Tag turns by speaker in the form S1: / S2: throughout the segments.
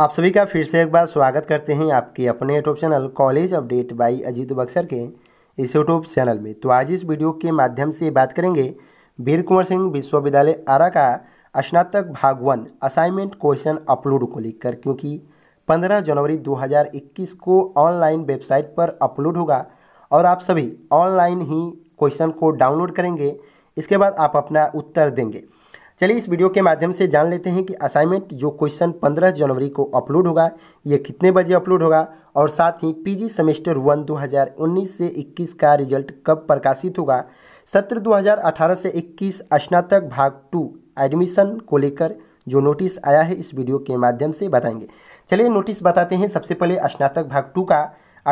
S1: आप सभी का फिर से एक बार स्वागत करते हैं आपके अपने YouTube channel college update by Ajit Buxar के इस यूट्यूब चैनल में तो आज इस वीडियो के माध्यम से बात करेंगे वीर कुंवर सिंह विश्वविद्यालय आरा का स्नातक भाग वन असाइनमेंट क्वेश्चन अपलोड को लेकर क्योंकि 15 जनवरी 2021 को ऑनलाइन वेबसाइट पर अपलोड होगा और आप सभी ऑनलाइन ही क्वेश्चन को डाउनलोड करेंगे इसके बाद आप अपना उत्तर देंगे चलिए इस वीडियो के माध्यम से जान लेते हैं कि असाइनमेंट जो क्वेश्चन 15 जनवरी को अपलोड होगा ये कितने बजे अपलोड होगा और साथ ही पीजी सेमेस्टर वन 2019 से 21 का रिजल्ट कब प्रकाशित होगा सत्र 2018 से 21 स्नातक भाग टू एडमिशन को लेकर जो नोटिस आया है इस वीडियो के माध्यम से बताएंगे चलिए नोटिस बताते हैं सबसे पहले स्नातक भाग टू का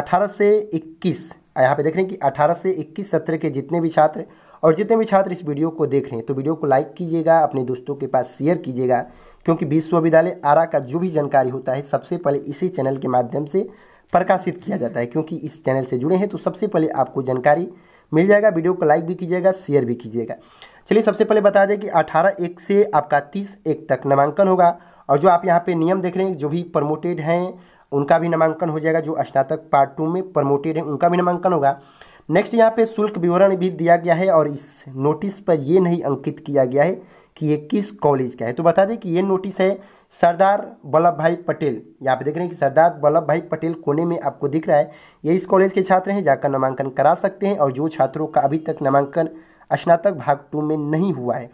S1: अठारह से इक्कीस यहाँ पे देख रहे हैं कि अठारह से इक्कीस सत्र के जितने भी छात्र और जितने भी छात्र इस वीडियो को देख रहे हैं तो वीडियो को लाइक कीजिएगा अपने दोस्तों के पास शेयर कीजिएगा क्योंकि विश्वविद्यालय आरा का जो भी जानकारी होता है सबसे पहले इसी चैनल के माध्यम से प्रकाशित किया जाता है क्योंकि इस चैनल से जुड़े हैं तो सबसे पहले आपको जानकारी मिल जाएगा वीडियो को लाइक भी कीजिएगा शेयर भी कीजिएगा चलिए सबसे पहले बता दें कि अठारह एक से आपका तीस एक तक नामांकन होगा और जो आप यहाँ पे नियम देख रहे हैं जो भी प्रमोटेड हैं उनका भी नामांकन हो जाएगा जो स्नातक पार्ट टू में प्रमोटेड है उनका भी नामांकन होगा नेक्स्ट यहाँ पे शुल्क विवरण भी दिया गया है और इस नोटिस पर ये नहीं अंकित किया गया है कि ये किस कॉलेज का है तो बता दें कि ये नोटिस है सरदार वल्लभ भाई पटेल यहाँ पे देख रहे हैं कि सरदार वल्लभ भाई पटेल कोने में आपको दिख रहा है ये इस कॉलेज के छात्र हैं जाकर नामांकन करा सकते हैं और जो छात्रों का अभी तक नामांकन स्नातक भाग टू में नहीं हुआ है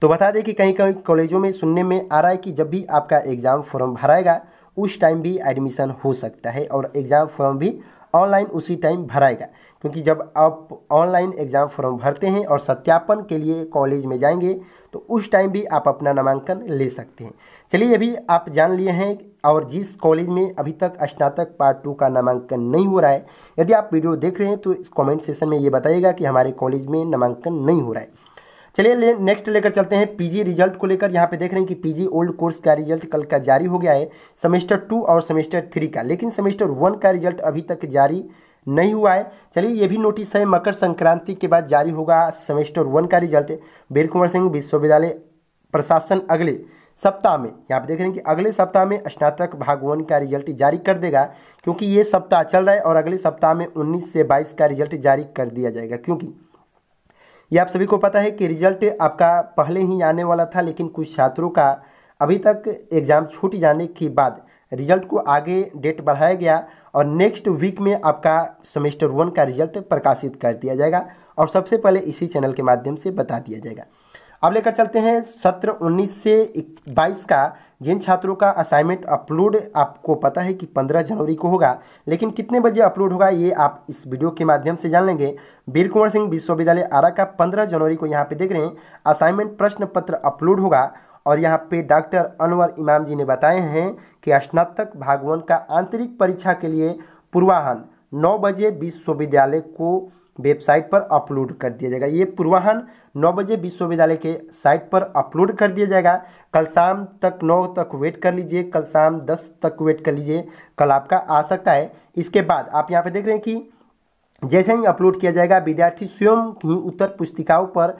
S1: तो बता दें कि कहीं कहीं कॉलेजों में सुनने में आ रहा है कि जब भी आपका एग्ज़ाम फॉर्म भराएगा उस टाइम भी एडमिशन हो सकता है और एग्ज़ाम फॉर्म भी ऑनलाइन उसी टाइम भराएगा क्योंकि जब आप ऑनलाइन एग्ज़ाम फॉर्म भरते हैं और सत्यापन के लिए कॉलेज में जाएंगे तो उस टाइम भी आप अपना नामांकन ले सकते हैं चलिए अभी आप जान लिए हैं और जिस कॉलेज में अभी तक स्नातक पार्ट टू का नामांकन नहीं हो रहा है यदि आप वीडियो देख रहे हैं तो इस कॉमेंट सेशन में ये बताइएगा कि हमारे कॉलेज में नामांकन नहीं हो रहा है चलिए ले, नेक्स्ट लेकर चलते हैं पीजी रिजल्ट को लेकर यहाँ पे देख रहे हैं कि पीजी ओल्ड कोर्स का रिजल्ट कल का जारी हो गया है सेमेस्टर टू और सेमेस्टर थ्री का लेकिन सेमेस्टर वन का रिजल्ट अभी तक जारी नहीं हुआ है चलिए ये भी नोटिस है मकर संक्रांति के बाद जारी होगा सेमेस्टर वन का रिजल्ट बीर कुंवर सिंह विश्वविद्यालय प्रशासन अगले सप्ताह में यहाँ पे देख रहे हैं कि अगले सप्ताह में स्नातक भाग वन का रिजल्ट जारी कर देगा क्योंकि ये सप्ताह चल रहा है और अगले सप्ताह में 19 से 22 का रिजल्ट जारी कर दिया जाएगा क्योंकि ये आप सभी को पता है कि रिजल्ट आपका पहले ही आने वाला था लेकिन कुछ छात्रों का अभी तक एग्ज़ाम छूट जाने के बाद रिजल्ट को आगे डेट बढ़ाया गया और नेक्स्ट वीक में आपका सेमेस्टर वन का रिजल्ट प्रकाशित कर दिया जाएगा और सबसे पहले इसी चैनल के माध्यम से बता दिया जाएगा अब लेकर चलते हैं सत्र 19 से 22 का जिन छात्रों का असाइनमेंट अपलोड आपको पता है कि 15 जनवरी को होगा लेकिन कितने बजे अपलोड होगा ये आप इस वीडियो के माध्यम से जान लेंगे वीर कुंवर सिंह विश्वविद्यालय आरा का 15 जनवरी को यहाँ पे देख रहे हैं असाइनमेंट प्रश्न पत्र अपलोड होगा और यहाँ पे डॉक्टर अनवर इमाम जी ने बताए हैं कि स्नातक भागवन का आंतरिक परीक्षा के लिए पूर्वाहन नौ बजे विश्वविद्यालय को वेबसाइट पर अपलोड कर दिया जाएगा ये पूर्वाहन नौ बजे विश्वविद्यालय के साइट पर अपलोड कर दिया जाएगा कल शाम तक नौ तक वेट कर लीजिए कल शाम दस तक वेट कर लीजिए कल आपका आ सकता है इसके बाद आप यहाँ पे देख रहे हैं कि जैसे ही अपलोड किया जाएगा विद्यार्थी स्वयं ही उत्तर पुस्तिकाओं पर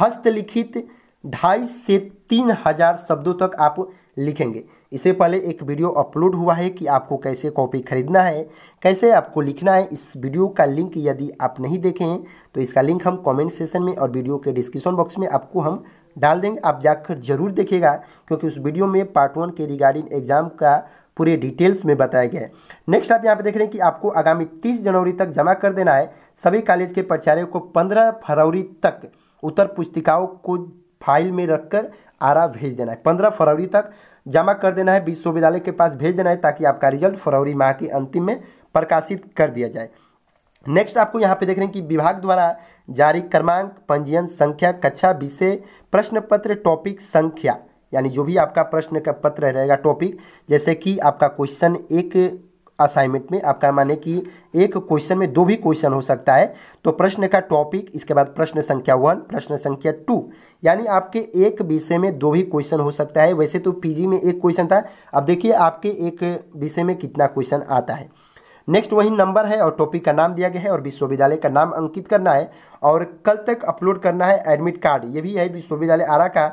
S1: हस्तलिखित ढाई से तीन हजार शब्दों तक आप लिखेंगे इससे पहले एक वीडियो अपलोड हुआ है कि आपको कैसे कॉपी खरीदना है कैसे आपको लिखना है इस वीडियो का लिंक यदि आप नहीं देखे हैं तो इसका लिंक हम कमेंट सेशन में और वीडियो के डिस्क्रिप्शन बॉक्स में आपको हम डाल देंगे आप जाकर जरूर देखिएगा क्योंकि उस वीडियो में पार्ट वन के रिगार्डिंग एग्जाम का पूरे डिटेल्स में बताया गया है नेक्स्ट आप यहाँ पे देख रहे हैं कि आपको आगामी तीस जनवरी तक जमा कर देना है सभी कॉलेज के प्राचार्यों को पंद्रह फरवरी तक उत्तर पुस्तिकाओं को फाइल में रखकर आरा भेज देना है पंद्रह फरवरी तक जमा कर देना है विश्वविद्यालय के पास भेज देना है ताकि आपका रिजल्ट फरवरी माह के अंतिम में प्रकाशित कर दिया जाए नेक्स्ट आपको यहाँ पे देख रहे हैं कि विभाग द्वारा जारी क्रमांक पंजीयन संख्या कक्षा विषय प्रश्न पत्र टॉपिक संख्या यानी जो भी आपका प्रश्न का पत्र रहेगा टॉपिक जैसे कि आपका क्वेश्चन एक असाइनमेंट में आपका माने कि एक क्वेश्चन में दो भी क्वेश्चन हो सकता है तो प्रश्न का टॉपिक इसके बाद प्रश्न संख्या वन प्रश्न संख्या टू यानी आपके एक विषय में दो भी क्वेश्चन हो सकता है वैसे तो पीजी में एक क्वेश्चन था अब देखिए आपके एक विषय में कितना क्वेश्चन आता है नेक्स्ट वही नंबर है और टॉपिक का नाम दिया गया है और विश्वविद्यालय का नाम अंकित करना है और कल तक अपलोड करना है एडमिट कार्ड ये भी है विश्वविद्यालय आरा का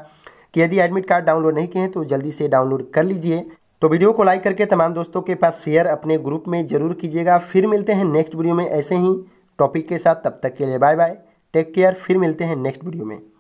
S1: कि यदि एडमिट कार्ड डाउनलोड नहीं किए हैं तो जल्दी से डाउनलोड कर लीजिए तो वीडियो को लाइक करके तमाम दोस्तों के पास शेयर अपने ग्रुप में जरूर कीजिएगा फिर मिलते हैं नेक्स्ट वीडियो में ऐसे ही टॉपिक के साथ तब तक के लिए बाय बाय टेक केयर फिर मिलते हैं नेक्स्ट वीडियो में